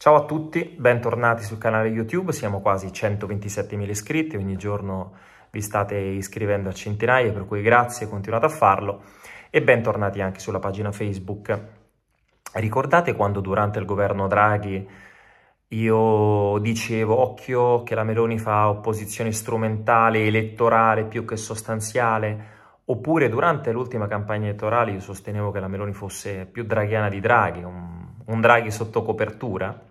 Ciao a tutti, bentornati sul canale YouTube, siamo quasi 127.000 iscritti, ogni giorno vi state iscrivendo a centinaia, per cui grazie, continuate a farlo e bentornati anche sulla pagina Facebook. Ricordate quando durante il governo Draghi io dicevo occhio che la Meloni fa opposizione strumentale, elettorale più che sostanziale, oppure durante l'ultima campagna elettorale io sostenevo che la Meloni fosse più draghiana di Draghi, un, un Draghi sotto copertura,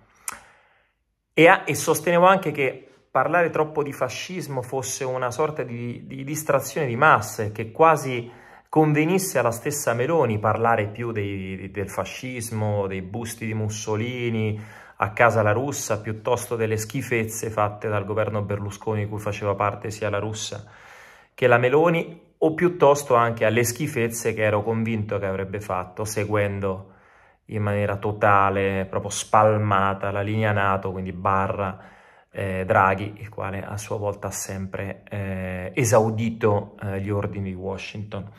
e, a, e, sostenevo anche che parlare troppo di fascismo fosse una sorta di, di distrazione di masse, che quasi convenisse alla stessa Meloni parlare più dei, del fascismo, dei busti di Mussolini, a casa la russa, piuttosto delle schifezze fatte dal governo Berlusconi di cui faceva parte sia la russa che la Meloni, o piuttosto anche alle schifezze che ero convinto che avrebbe fatto seguendo in maniera totale, proprio spalmata la linea Nato, quindi barra eh, Draghi, il quale a sua volta ha sempre eh, esaudito eh, gli ordini di Washington.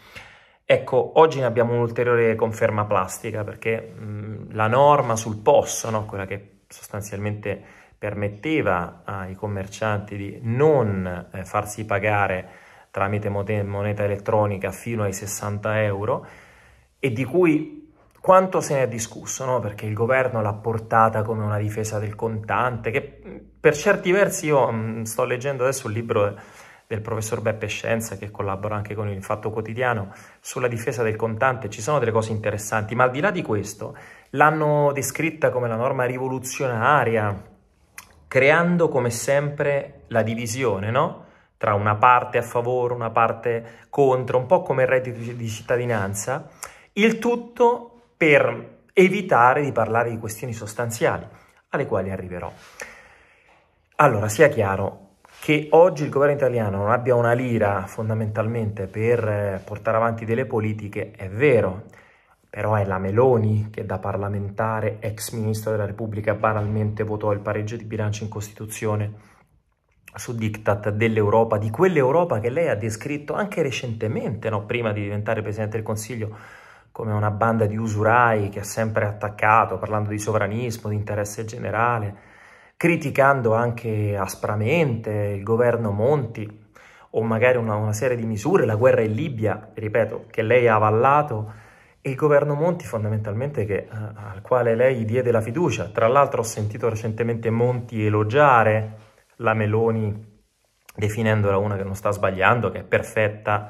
Ecco, oggi ne abbiamo un'ulteriore conferma plastica perché mh, la norma sul posto, no? quella che sostanzialmente permetteva ai commercianti di non eh, farsi pagare tramite moneta elettronica fino ai 60 euro e di cui quanto se ne è discusso, no? perché il governo l'ha portata come una difesa del contante, che mm, per certi versi io mh, mm, sto leggendo adesso il libro del professor Beppe Scienza, che collabora anche con il Fatto Quotidiano, sulla difesa del contante, ci sono delle cose interessanti, ma al di là di questo l'hanno descritta come la norma rivoluzionaria, creando come sempre la divisione, no? tra una parte a favore, una parte contro, un po' come il reddito di cittadinanza, il tutto per evitare di parlare di questioni sostanziali, alle quali arriverò. Allora, sia chiaro che oggi il governo italiano non abbia una lira fondamentalmente per eh, portare avanti delle politiche è vero, però è la Meloni che da parlamentare, ex ministro della Repubblica, banalmente votò il pareggio di bilancio in Costituzione su diktat dell'Europa, di quell'Europa che lei ha descritto anche recentemente, no? prima di diventare Presidente del Consiglio, come una banda di usurai che ha sempre attaccato, parlando di sovranismo, di interesse generale, criticando anche aspramente il governo Monti o magari una, una serie di misure, la guerra in Libia, ripeto, che lei ha avallato, e il governo Monti fondamentalmente che, eh, al quale lei diede la fiducia. Tra l'altro ho sentito recentemente Monti elogiare la Meloni definendola una che non sta sbagliando, che è perfetta,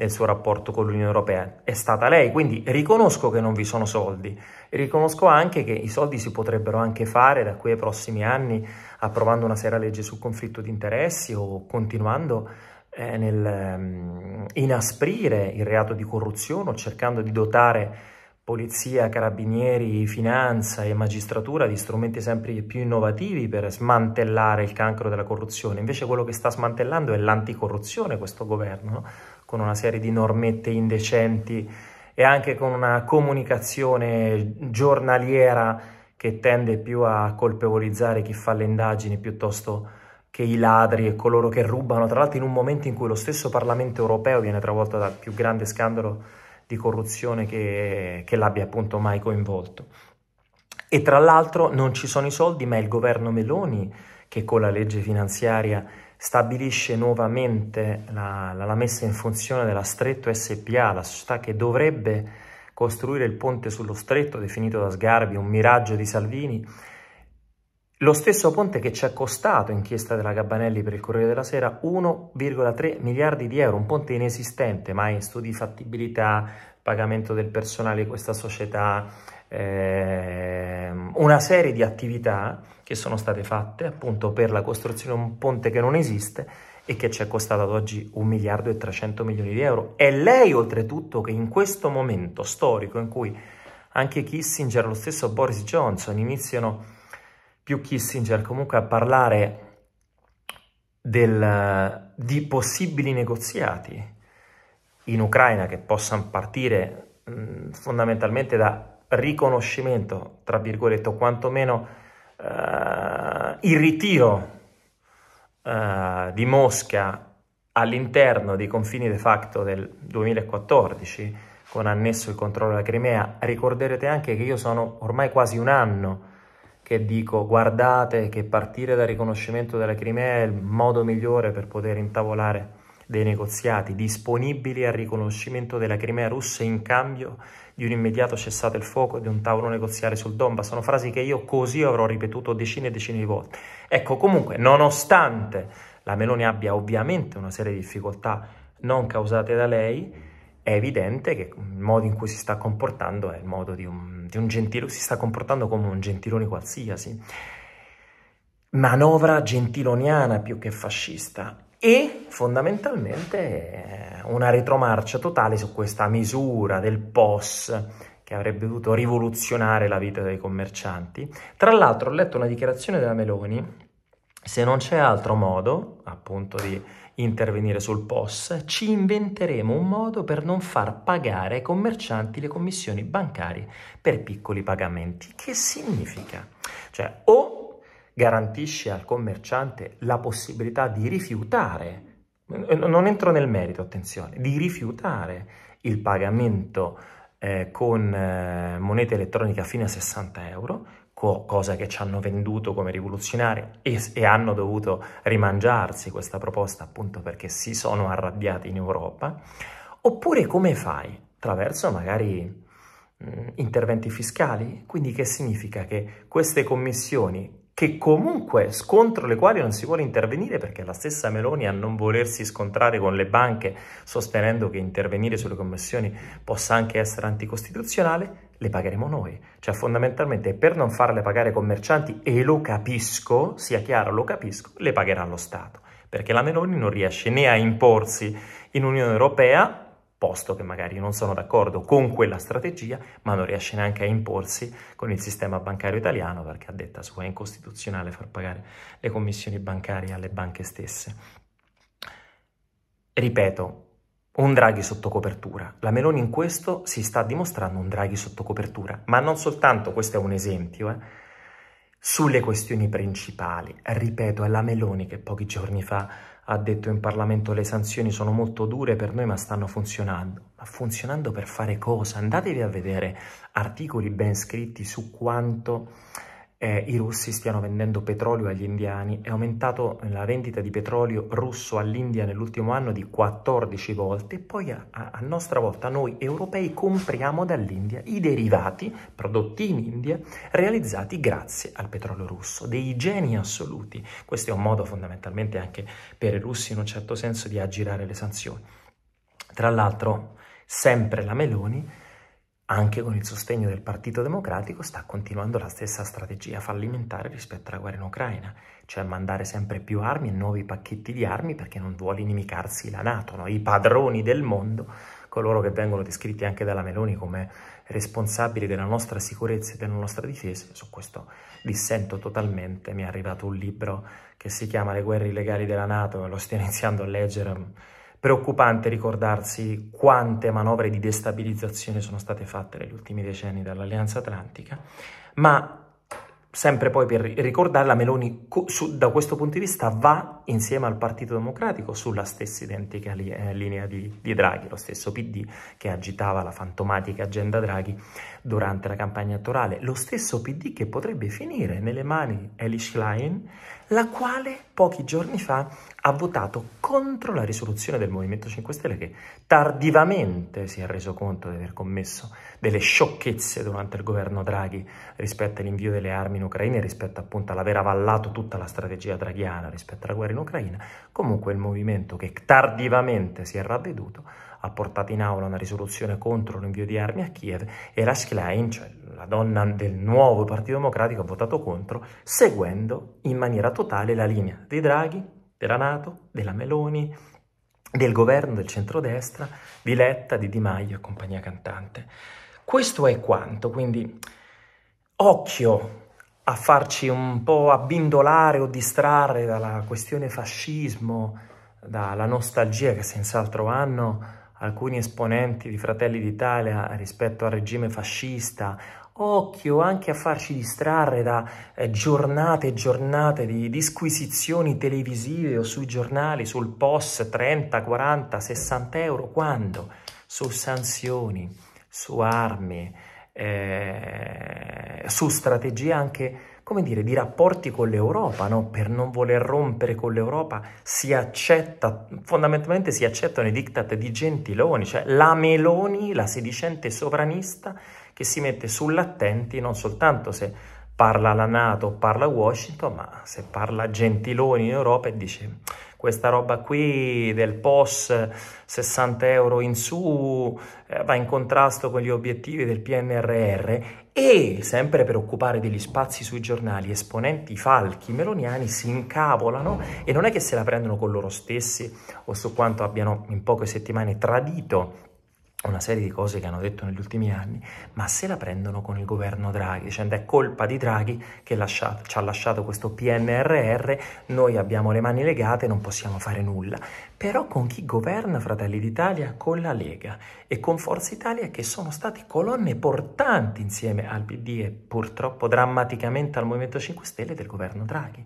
del suo rapporto con l'Unione Europea, è stata lei, quindi riconosco che non vi sono soldi, riconosco anche che i soldi si potrebbero anche fare da qui ai prossimi anni approvando una seria legge sul conflitto di interessi o continuando eh, nel um, inasprire il reato di corruzione o cercando di dotare polizia, carabinieri, finanza e magistratura di strumenti sempre più innovativi per smantellare il cancro della corruzione. Invece quello che sta smantellando è l'anticorruzione questo governo, no? con una serie di normette indecenti e anche con una comunicazione giornaliera che tende più a colpevolizzare chi fa le indagini piuttosto che i ladri e coloro che rubano, tra l'altro in un momento in cui lo stesso Parlamento europeo viene travolto dal più grande scandalo di corruzione che, che l'abbia appunto mai coinvolto. E tra l'altro non ci sono i soldi, ma è il governo Meloni che con la legge finanziaria stabilisce nuovamente la, la, la messa in funzione della Stretto SPA, la società che dovrebbe costruire il ponte sullo Stretto, definito da Sgarbi un miraggio di Salvini, lo stesso ponte che ci ha costato, inchiesta della Gabanelli per il Corriere della Sera, 1,3 miliardi di euro, un ponte inesistente, ma in studi di fattibilità, pagamento del personale di questa società, ehm, una serie di attività che sono state fatte appunto per la costruzione di un ponte che non esiste e che ci è costato ad oggi un miliardo e 300 milioni di euro. È lei oltretutto che in questo momento storico in cui anche Kissinger, lo stesso Boris Johnson, iniziano più Kissinger comunque a parlare del, di possibili negoziati in Ucraina che possano partire mh, fondamentalmente da riconoscimento, tra virgolette, o quantomeno eh, il ritiro eh, di Mosca all'interno dei confini de facto del 2014, con annesso il controllo della Crimea, ricorderete anche che io sono ormai quasi un anno che dico guardate che partire dal riconoscimento della Crimea è il modo migliore per poter intavolare dei negoziati disponibili al riconoscimento della Crimea russa in cambio di un immediato cessate il fuoco e di un tavolo negoziale sul Donbass. Sono frasi che io così avrò ripetuto decine e decine di volte. Ecco, comunque, nonostante la Meloni abbia ovviamente una serie di difficoltà non causate da lei, è evidente che il modo in cui si sta comportando è il modo di un, di un gentilone, si sta comportando come un gentiloni qualsiasi. Manovra gentiloniana più che fascista e fondamentalmente una retromarcia totale su questa misura del POS che avrebbe dovuto rivoluzionare la vita dei commercianti. Tra l'altro ho letto una dichiarazione della Meloni, se non c'è altro modo appunto di intervenire sul POS, ci inventeremo un modo per non far pagare ai commercianti le commissioni bancarie per piccoli pagamenti. Che significa? Cioè o garantisce al commerciante la possibilità di rifiutare, non entro nel merito, attenzione, di rifiutare il pagamento eh, con eh, moneta elettronica fino a 60 euro, co cosa che ci hanno venduto come rivoluzionari e, e, hanno dovuto rimangiarsi questa proposta appunto perché si sono arrabbiati in Europa, oppure come fai? Attraverso magari mh, interventi fiscali, quindi che significa che queste commissioni che comunque scontro le quali non si vuole intervenire perché la stessa Meloni a non volersi scontrare con le banche sostenendo che intervenire sulle commissioni possa anche essere anticostituzionale, le pagheremo noi. Cioè fondamentalmente per non farle pagare commercianti, e lo capisco, sia chiaro, lo capisco, le pagherà lo Stato, perché la Meloni non riesce né a imporsi in Unione Europea posto che magari non sono d'accordo con quella strategia, ma non riesce neanche a imporsi con il sistema bancario italiano, perché a detta sua è incostituzionale far pagare le commissioni bancarie alle banche stesse. Ripeto, un Draghi sotto copertura. La Meloni in questo si sta dimostrando un Draghi sotto copertura, ma non soltanto, questo è un esempio, eh, sulle questioni principali. Ripeto, è la Meloni che pochi giorni fa ha detto in Parlamento le sanzioni sono molto dure per noi ma stanno funzionando. Ma funzionando per fare cosa? Andatevi a vedere articoli ben scritti su quanto eh, i russi stiano vendendo petrolio agli indiani, è aumentato la vendita di petrolio russo all'India nell'ultimo anno di 14 volte, e poi a, a nostra volta noi europei compriamo dall'India i derivati prodotti in India realizzati grazie al petrolio russo, dei geni assoluti. Questo è un modo fondamentalmente anche per i russi in un certo senso di aggirare le sanzioni. Tra l'altro, sempre la Meloni anche con il sostegno del Partito Democratico, sta continuando la stessa strategia fallimentare rispetto alla guerra in Ucraina, cioè mandare sempre più armi e nuovi pacchetti di armi perché non vuole inimicarsi la Nato, no? i padroni del mondo, coloro che vengono descritti anche dalla Meloni come responsabili della nostra sicurezza e della nostra difesa, su questo dissento totalmente, mi è arrivato un libro che si chiama Le guerre illegali della Nato, lo sto iniziando a leggere, preoccupante ricordarsi quante manovre di destabilizzazione sono state fatte negli ultimi decenni dall'Alleanza Atlantica, ma sempre poi per ricordarla, Meloni su, da questo punto di vista va insieme al Partito Democratico sulla stessa identica li, eh, linea di, di, Draghi, lo stesso PD che agitava la fantomatica agenda Draghi durante la campagna elettorale, lo stesso PD che potrebbe finire nelle mani Elish Klein la quale pochi giorni fa ha votato contro la risoluzione del Movimento 5 Stelle che tardivamente si è reso conto di aver commesso delle sciocchezze durante il governo Draghi rispetto all'invio delle armi in Ucraina e rispetto appunto all'aver avallato tutta la strategia draghiana rispetto alla guerra in Ucraina. Comunque il movimento che tardivamente si è ravveduto ha portato in aula una risoluzione contro l'invio di armi a Kiev e la Schlein, cioè la donna del nuovo Partito Democratico, ha votato contro, seguendo in maniera totale la linea dei Draghi, della Nato, della Meloni, del governo del centrodestra, di Letta, di Di Maio e compagnia cantante. Questo è quanto, quindi occhio a farci un po' abbindolare o distrarre dalla questione fascismo, dalla nostalgia che senz'altro hanno alcuni esponenti di Fratelli d'Italia rispetto al regime fascista, occhio anche a farci distrarre da eh, giornate e giornate di disquisizioni televisive o sui giornali, sul POS 30, 40, 60 euro, quando su sanzioni, su armi, eh, su strategie anche come dire, di rapporti con l'Europa, no? per non voler rompere con l'Europa, si accetta, fondamentalmente si accettano i diktat di Gentiloni, cioè la Meloni, la sedicente sovranista, che si mette sull'attenti non soltanto se parla la Nato, parla Washington, ma se parla Gentiloni in Europa e dice questa roba qui del POS 60 euro in su eh, va in contrasto con gli obiettivi del PNRR e, sempre per occupare degli spazi sui giornali, esponenti falchi meloniani si incavolano e non è che se la prendono con loro stessi o su quanto abbiano in poche settimane tradito una serie di cose che hanno detto negli ultimi anni, ma se la prendono con il governo Draghi, dicendo è colpa di Draghi che lasciato, ci ha lasciato questo PNRR, noi abbiamo le mani legate, non possiamo fare nulla. Però con chi governa Fratelli d'Italia? Con la Lega e con Forza Italia che sono stati colonne portanti insieme al PD e purtroppo drammaticamente al Movimento 5 Stelle del governo Draghi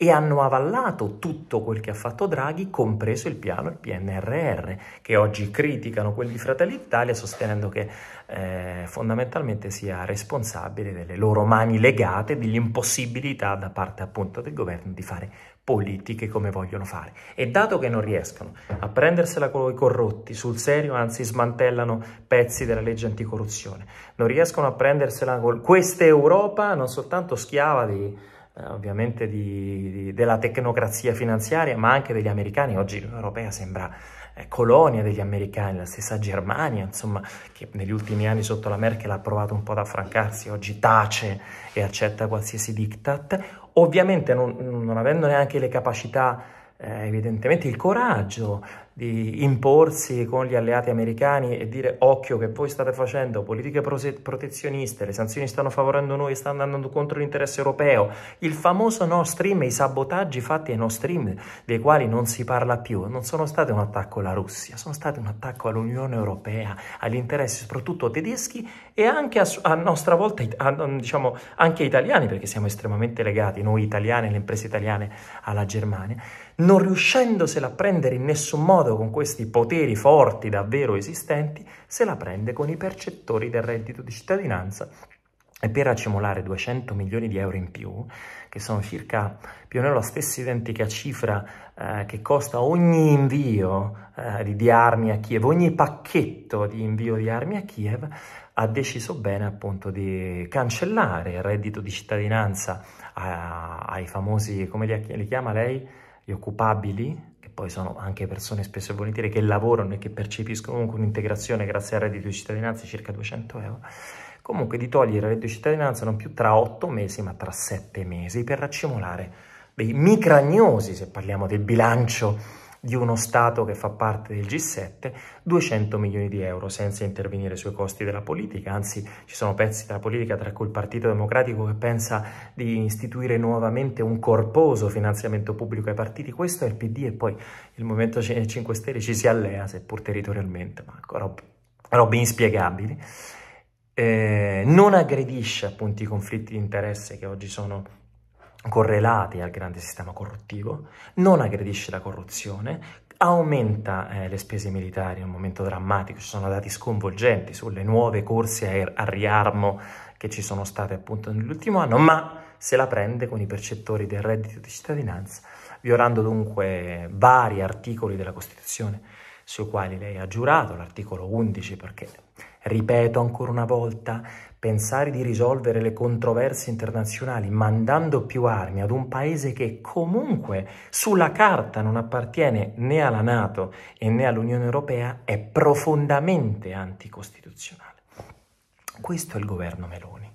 e hanno avallato tutto quel che ha fatto Draghi, compreso il piano, il PNRR, che oggi criticano quelli di Fratelli d'Italia sostenendo che eh, fondamentalmente sia responsabile delle loro mani legate, dell'impossibilità da parte appunto del governo di fare politiche come vogliono fare. E dato che non riescono a prendersela con i corrotti sul serio, anzi smantellano pezzi della legge anticorruzione, non riescono a prendersela con questa Europa non soltanto schiava di eh, ovviamente di, di, della tecnocrazia finanziaria, ma anche degli americani. Oggi l'Unione Europea sembra eh, colonia degli americani, la stessa Germania, insomma, che negli ultimi anni sotto la Merkel ha provato un po' ad affrancarsi, oggi tace e accetta qualsiasi diktat, ovviamente non, non avendo neanche le capacità eh, evidentemente il coraggio di imporsi con gli alleati americani e dire occhio che voi state facendo politiche protezioniste, le sanzioni stanno favorendo noi, stanno andando contro l'interesse europeo, il famoso no stream, i sabotaggi fatti ai no stream dei quali non si parla più, non sono stati un attacco alla Russia, sono stati un attacco all'Unione Europea, agli interessi soprattutto tedeschi e anche a, a nostra volta a, diciamo anche italiani perché siamo estremamente legati noi italiani le imprese italiane alla Germania non riuscendosela a prendere in nessun modo con questi poteri forti davvero esistenti, se la prende con i percettori del reddito di cittadinanza e per accumulare 200 milioni di euro in più, che sono circa più o meno la stessa identica cifra eh, che costa ogni invio eh, di armi a Kiev, ogni pacchetto di invio di armi a Kiev, ha deciso bene appunto di cancellare il reddito di cittadinanza a, eh, ai famosi, come li, li chiama lei? gli occupabili, che poi sono anche persone spesso e volentieri che lavorano e che percepiscono comunque un'integrazione grazie al reddito di cittadinanza di circa 200 euro, comunque di togliere il reddito di cittadinanza non più tra 8 mesi ma tra 7 mesi per raccimolare dei micragnosi, se parliamo del bilancio di uno Stato che fa parte del G7, 200 milioni di euro senza intervenire sui costi della politica, anzi ci sono pezzi della politica tra cui il Partito Democratico che pensa di istituire nuovamente un corposo finanziamento pubblico ai partiti, questo è il PD e poi il Movimento 5 Stelle ci si allea, seppur territorialmente, ma robe, robe inspiegabili. Eh, non aggredisce appunto i conflitti di interesse che oggi sono correlati al grande sistema corruttivo, non aggredisce la corruzione, aumenta eh, le spese militari in un momento drammatico, ci sono dati sconvolgenti sulle nuove corse er-, a, riarmo che ci sono state appunto nell'ultimo anno, ma se la prende con i percettori del reddito di cittadinanza, violando dunque vari articoli della Costituzione sui quali lei ha giurato, l'articolo 11 perché Ripeto ancora una volta, pensare di risolvere le controversie internazionali mandando più armi ad un paese che comunque sulla carta non appartiene né alla Nato e né all'Unione Europea è profondamente anticostituzionale. Questo è il governo Meloni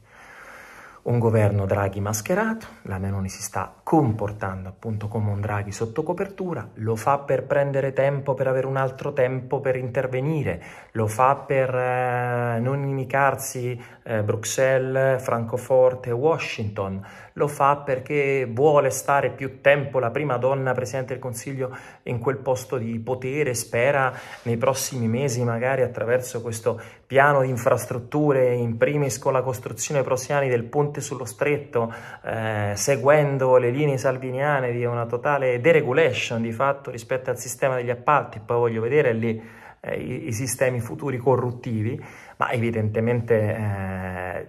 un governo Draghi mascherato, la Meloni si sta comportando appunto come un Draghi sotto copertura, lo fa per prendere tempo, per avere un altro tempo per intervenire, lo fa per eh, non inimicarsi eh, Bruxelles, Francoforte, Washington, lo fa perché vuole stare più tempo la prima donna Presidente del Consiglio in quel posto di potere, spera nei prossimi mesi magari attraverso questo piano di infrastrutture, in primis con la costruzione prosiani del ponte sullo stretto, eh, seguendo le linee salviniane di una totale deregulation di fatto rispetto al sistema degli appalti, poi voglio vedere lì eh, i, i, sistemi futuri corruttivi, ma evidentemente eh,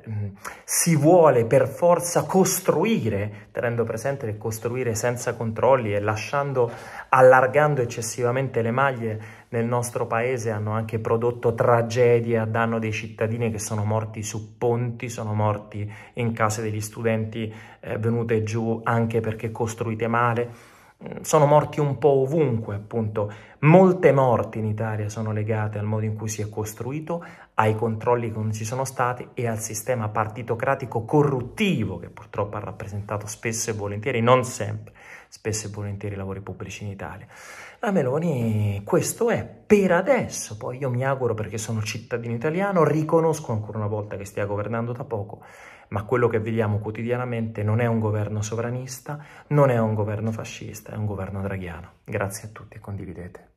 si vuole per forza costruire, tenendo presente che costruire senza controlli e lasciando, allargando eccessivamente le maglie nel nostro paese hanno anche prodotto tragedie a danno dei cittadini che sono morti su ponti, sono morti in case degli studenti eh, venute giù anche perché costruite male sono morti un po' ovunque, appunto. Molte morti in Italia sono legate al modo in cui si è costruito, ai controlli che non ci sono stati e al sistema partitocratico corruttivo che purtroppo ha rappresentato spesso e volentieri, non sempre, spesso e volentieri i lavori pubblici in Italia. La ah, Meloni, questo è per adesso, poi io mi auguro perché sono cittadino italiano, riconosco ancora una volta che stia governando da poco, ma quello che vediamo quotidianamente non è un governo sovranista, non è un governo fascista, è un governo draghiano. Grazie a tutti e condividete.